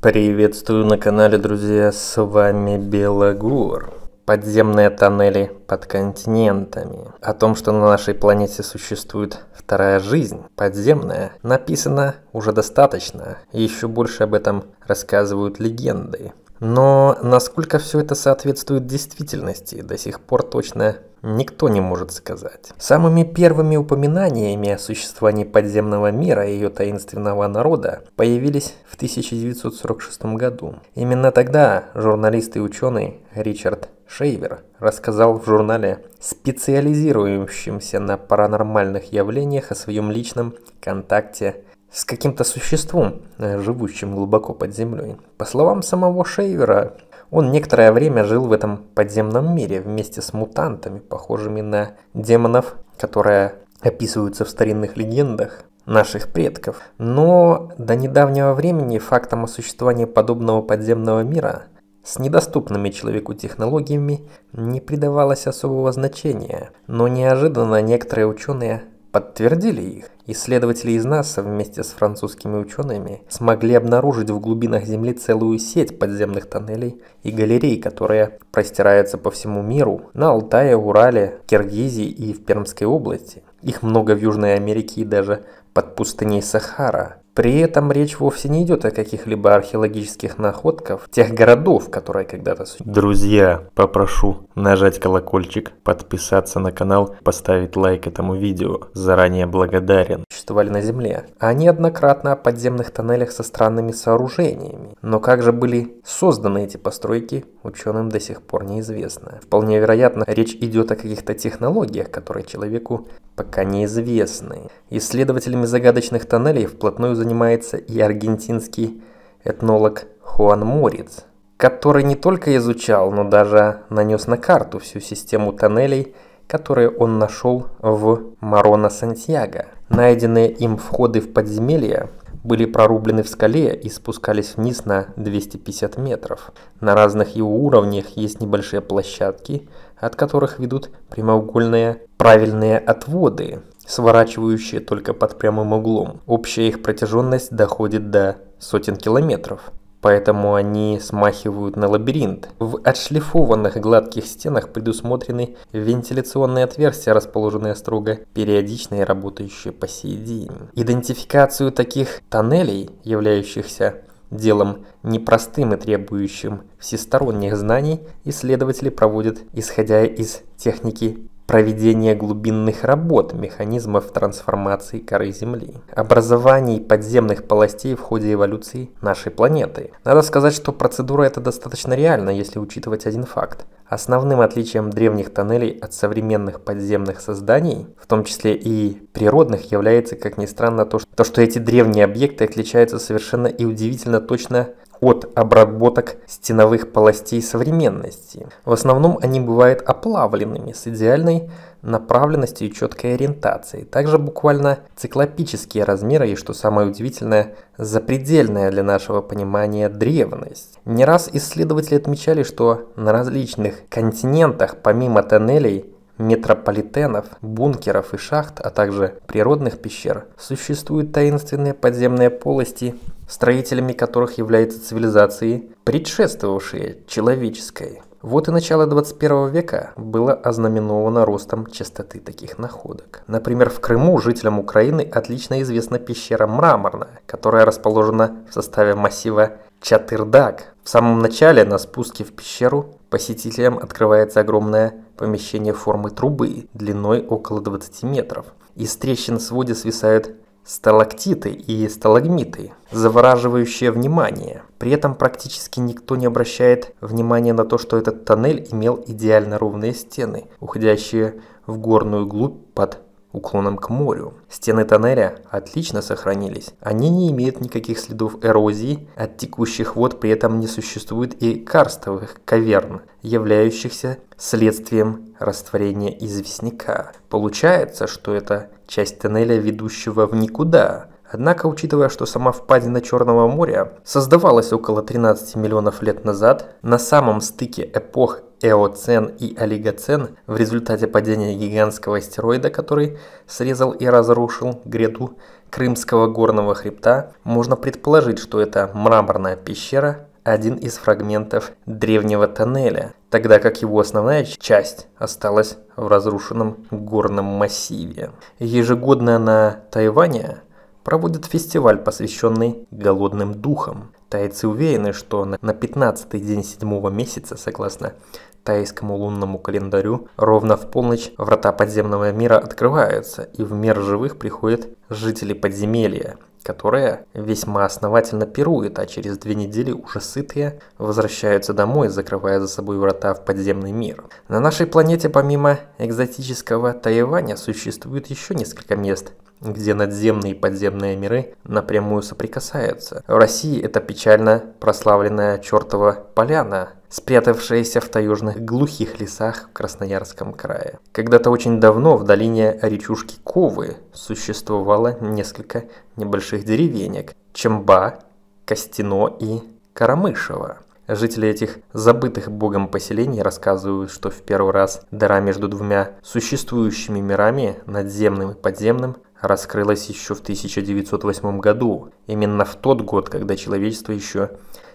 Приветствую на канале, друзья, с вами Белогор. Подземные тоннели под континентами. О том, что на нашей планете существует вторая жизнь, подземная, написано уже достаточно. И еще больше об этом рассказывают легенды. Но насколько все это соответствует действительности, до сих пор точно никто не может сказать. Самыми первыми упоминаниями о существовании подземного мира и ее таинственного народа появились в 1946 году. Именно тогда журналист и ученый Ричард Шейвер рассказал в журнале, специализирующемся на паранормальных явлениях о своем личном контакте с каким-то существом, э, живущим глубоко под землей. По словам самого Шейвера, он некоторое время жил в этом подземном мире вместе с мутантами, похожими на демонов, которые описываются в старинных легендах наших предков. Но до недавнего времени фактом о существовании подобного подземного мира с недоступными человеку технологиями не придавалось особого значения, но неожиданно некоторые ученые подтвердили их. Исследователи из НАСА вместе с французскими учеными смогли обнаружить в глубинах Земли целую сеть подземных тоннелей и галерей, которые простираются по всему миру, на Алтае, Урале, Киргизии и в Пермской области. Их много в Южной Америке и даже под пустыней Сахара – при этом речь вовсе не идет о каких-либо археологических находках тех городов, которые когда-то существовали. Друзья, попрошу нажать колокольчик, подписаться на канал, поставить лайк этому видео. Заранее благодарен. Существовали на Земле. Они однократно о подземных тоннелях со странными сооружениями. Но как же были созданы эти постройки, ученым до сих пор неизвестно. Вполне вероятно, речь идет о каких-то технологиях, которые человеку пока неизвестные. Исследователями загадочных тоннелей вплотную занимается и аргентинский этнолог Хуан Мориц, который не только изучал, но даже нанес на карту всю систему тоннелей, которые он нашел в Марона-Сантьяго. Найденные им входы в подземелья были прорублены в скале и спускались вниз на 250 метров. На разных его уровнях есть небольшие площадки, от которых ведут прямоугольные правильные отводы, сворачивающие только под прямым углом. Общая их протяженность доходит до сотен километров поэтому они смахивают на лабиринт. В отшлифованных гладких стенах предусмотрены вентиляционные отверстия, расположенные строго периодично и работающие по сей день. Идентификацию таких тоннелей, являющихся делом непростым и требующим всесторонних знаний, исследователи проводят, исходя из техники проведение глубинных работ механизмов трансформации коры Земли, образование подземных полостей в ходе эволюции нашей планеты. Надо сказать, что процедура эта достаточно реальна, если учитывать один факт. Основным отличием древних тоннелей от современных подземных созданий, в том числе и природных, является, как ни странно, то, что эти древние объекты отличаются совершенно и удивительно точно от обработок стеновых полостей современности. В основном они бывают оплавленными с идеальной направленностью и четкой ориентацией. Также буквально циклопические размеры и, что самое удивительное, запредельная для нашего понимания древность. Не раз исследователи отмечали, что на различных континентах помимо тоннелей метрополитенов, бункеров и шахт, а также природных пещер, существуют таинственные подземные полости строителями которых являются цивилизации, предшествовавшие человеческой. Вот и начало 21 века было ознаменовано ростом частоты таких находок. Например, в Крыму жителям Украины отлично известна пещера Мраморная, которая расположена в составе массива Чатырдак. В самом начале на спуске в пещеру посетителям открывается огромное помещение формы трубы длиной около 20 метров. Из трещин в своде свисают сталактиты и сталагмиты, завораживающее внимание. При этом практически никто не обращает внимания на то, что этот тоннель имел идеально ровные стены, уходящие в горную глубь под уклоном к морю. Стены тоннеля отлично сохранились. Они не имеют никаких следов эрозии, от текущих вод при этом не существует и карстовых каверн, являющихся следствием растворения известняка. Получается, что это часть тоннеля, ведущего в никуда, Однако, учитывая, что сама впадина Черного моря создавалась около 13 миллионов лет назад, на самом стыке эпох Эоцен и Олигоцен в результате падения гигантского астероида, который срезал и разрушил гряду Крымского горного хребта, можно предположить, что это мраморная пещера – один из фрагментов древнего тоннеля, тогда как его основная часть осталась в разрушенном горном массиве. Ежегодно на Тайване проводят фестиваль, посвященный голодным духам. Тайцы уверены, что на 15 день седьмого месяца, согласно тайскому лунному календарю, ровно в полночь врата подземного мира открываются, и в мир живых приходят жители подземелья, которые весьма основательно пируют, а через две недели уже сытые возвращаются домой, закрывая за собой врата в подземный мир. На нашей планете помимо экзотического Тайваня существует еще несколько мест, где надземные и подземные миры напрямую соприкасаются. В России это печально прославленная чертова поляна, спрятавшаяся в таежных глухих лесах в Красноярском крае. Когда-то очень давно в долине речушки Ковы существовало несколько небольших деревенек – Чемба, Костино и Карамышево – Жители этих забытых богом поселений рассказывают, что в первый раз дыра между двумя существующими мирами, надземным и подземным, раскрылась еще в 1908 году, именно в тот год, когда человечество еще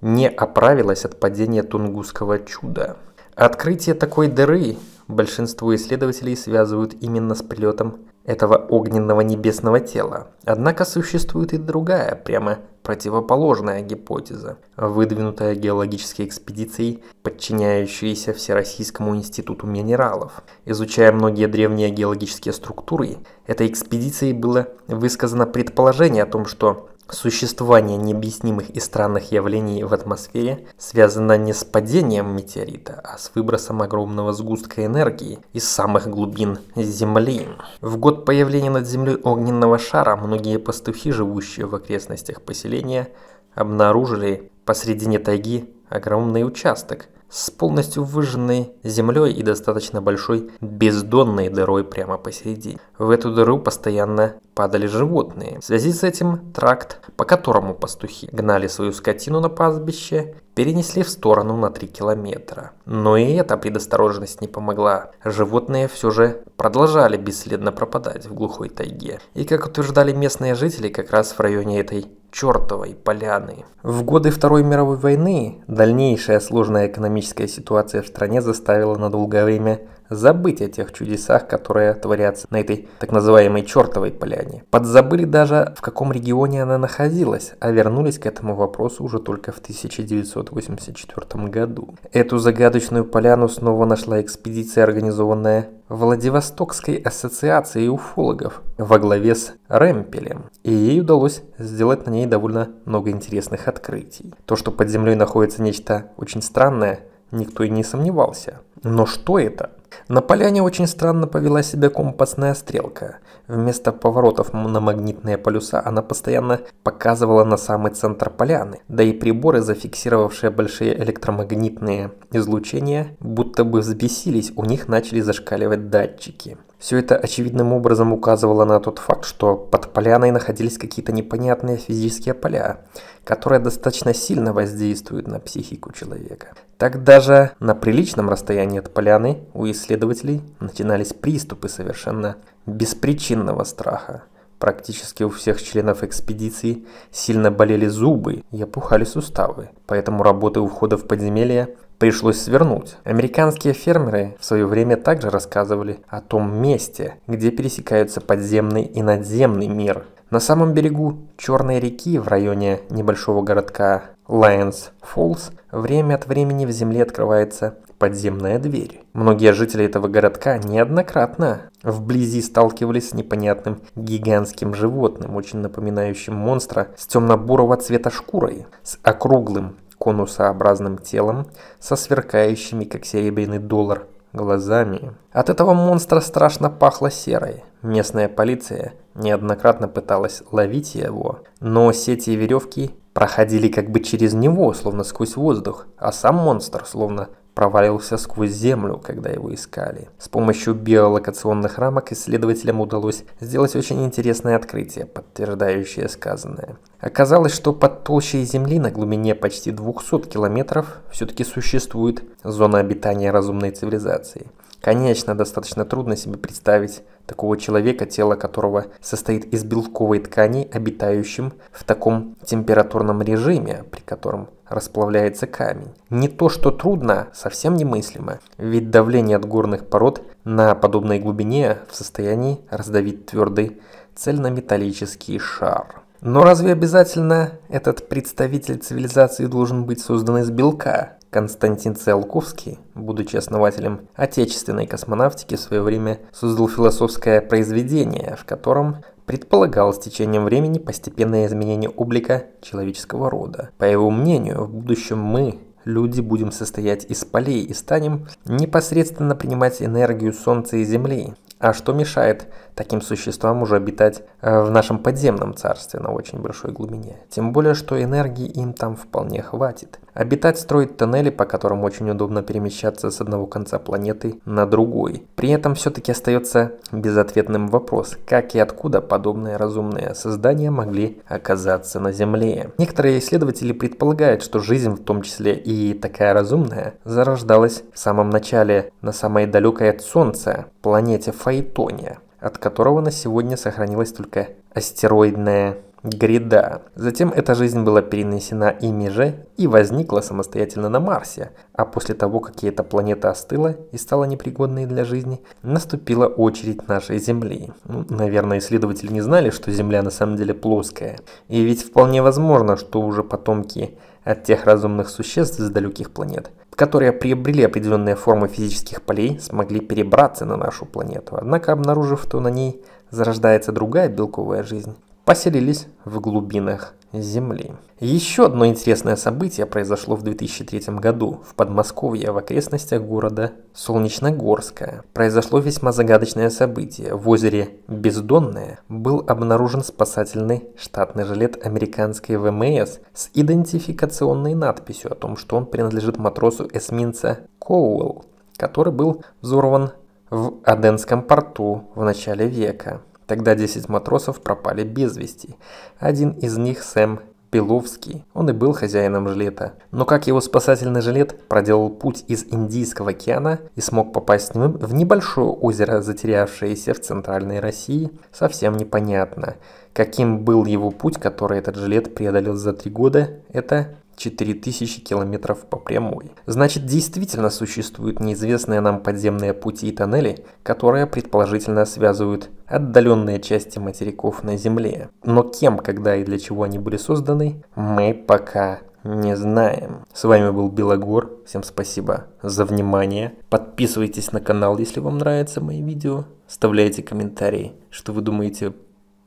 не оправилось от падения Тунгусского чуда. Открытие такой дыры большинство исследователей связывают именно с прилетом этого огненного небесного тела. Однако существует и другая, прямо противоположная гипотеза, выдвинутая геологической экспедицией, подчиняющейся Всероссийскому институту минералов. Изучая многие древние геологические структуры, этой экспедицией было высказано предположение о том, что Существование необъяснимых и странных явлений в атмосфере связано не с падением метеорита, а с выбросом огромного сгустка энергии из самых глубин Земли. В год появления над Землей огненного шара многие пастухи, живущие в окрестностях поселения, обнаружили посредине тайги огромный участок с полностью выжженной землей и достаточно большой бездонной дырой прямо посередине. В эту дыру постоянно падали животные. В связи с этим тракт, по которому пастухи гнали свою скотину на пастбище, перенесли в сторону на 3 километра. Но и эта предосторожность не помогла. Животные все же продолжали бесследно пропадать в глухой тайге. И, как утверждали местные жители, как раз в районе этой чертовой поляны. В годы Второй мировой войны дальнейшая сложная экономическая ситуация в стране заставила на долгое время забыть о тех чудесах, которые творятся на этой так называемой чертовой поляне. Подзабыли даже, в каком регионе она находилась, а вернулись к этому вопросу уже только в 1984 году. Эту загадочную поляну снова нашла экспедиция, организованная Владивостокской ассоциацией уфологов во главе с Рэмпелем, и ей удалось сделать на ней довольно много интересных открытий. То, что под землей находится нечто очень странное, никто и не сомневался. Но что это? На поляне очень странно повела себя компасная стрелка. Вместо поворотов на магнитные полюса она постоянно показывала на самый центр поляны, да и приборы, зафиксировавшие большие электромагнитные излучения, будто бы взбесились, у них начали зашкаливать датчики. Все это очевидным образом указывало на тот факт, что под поляной находились какие-то непонятные физические поля, которые достаточно сильно воздействуют на психику человека. Так даже на приличном расстоянии от поляны у исследователей начинались приступы совершенно беспричинного страха. Практически у всех членов экспедиции сильно болели зубы и опухали суставы, поэтому работы у входа в подземелье пришлось свернуть. Американские фермеры в свое время также рассказывали о том месте, где пересекаются подземный и надземный мир. На самом берегу Черной реки в районе небольшого городка Лайонс Фолс время от времени в земле открывается подземная дверь. Многие жители этого городка неоднократно вблизи сталкивались с непонятным гигантским животным, очень напоминающим монстра с темно-бурого цвета шкурой, с округлым конусообразным телом, со сверкающими, как серебряный доллар, глазами. От этого монстра страшно пахло серой. Местная полиция неоднократно пыталась ловить его, но сети и веревки проходили как бы через него, словно сквозь воздух, а сам монстр, словно провалился сквозь землю, когда его искали. С помощью биолокационных рамок исследователям удалось сделать очень интересное открытие, подтверждающее сказанное. Оказалось, что под толщей земли на глубине почти 200 километров все-таки существует зона обитания разумной цивилизации. Конечно, достаточно трудно себе представить такого человека, тело которого состоит из белковой ткани, обитающим в таком температурном режиме, при котором расплавляется камень. Не то, что трудно, совсем немыслимо, ведь давление от горных пород на подобной глубине в состоянии раздавить твердый цельнометаллический шар. Но разве обязательно этот представитель цивилизации должен быть создан из белка? Константин Циолковский, будучи основателем отечественной космонавтики, в свое время создал философское произведение, в котором предполагал с течением времени постепенное изменение облика человеческого рода. По его мнению, в будущем мы, люди будем состоять из полей и станем непосредственно принимать энергию Солнца и Земли. А что мешает таким существам уже обитать э, в нашем подземном царстве на очень большой глубине? Тем более, что энергии им там вполне хватит. Обитать строит тоннели, по которым очень удобно перемещаться с одного конца планеты на другой. При этом все-таки остается безответным вопрос, как и откуда подобные разумные создания могли оказаться на Земле. Некоторые исследователи предполагают, что жизнь, в том числе и такая разумная, зарождалась в самом начале на самой далекой от Солнца планете Фаэтония, от которого на сегодня сохранилась только астероидная гряда. Затем эта жизнь была перенесена ими же и возникла самостоятельно на Марсе, а после того, как эта планета остыла и стала непригодной для жизни, наступила очередь нашей Земли. Ну, наверное, исследователи не знали, что Земля на самом деле плоская. И ведь вполне возможно, что уже потомки от тех разумных существ с далеких планет, которые приобрели определенные формы физических полей, смогли перебраться на нашу планету, однако обнаружив, что на ней зарождается другая белковая жизнь, поселились в глубинах Земли. Еще одно интересное событие произошло в 2003 году в Подмосковье в окрестностях города Солнечногорская. Произошло весьма загадочное событие. В озере Бездонное был обнаружен спасательный штатный жилет американской ВМС эм с идентификационной надписью о том, что он принадлежит матросу эсминца Коуэлл, который был взорван в Аденском порту в начале века. Тогда 10 матросов пропали без вести. Один из них Сэм Пиловский. Он и был хозяином жилета. Но как его спасательный жилет проделал путь из Индийского океана и смог попасть с ним в небольшое озеро, затерявшееся в центральной России, совсем непонятно. Каким был его путь, который этот жилет преодолел за три года, это 4000 километров по прямой. Значит, действительно существуют неизвестные нам подземные пути и тоннели, которые предположительно связывают отдаленные части материков на Земле. Но кем, когда и для чего они были созданы, мы пока не знаем. С вами был Белогор. Всем спасибо за внимание. Подписывайтесь на канал, если вам нравятся мои видео. Оставляйте комментарии, что вы думаете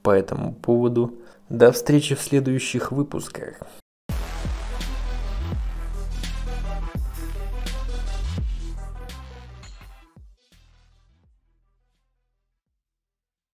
по этому поводу. До встречи в следующих выпусках.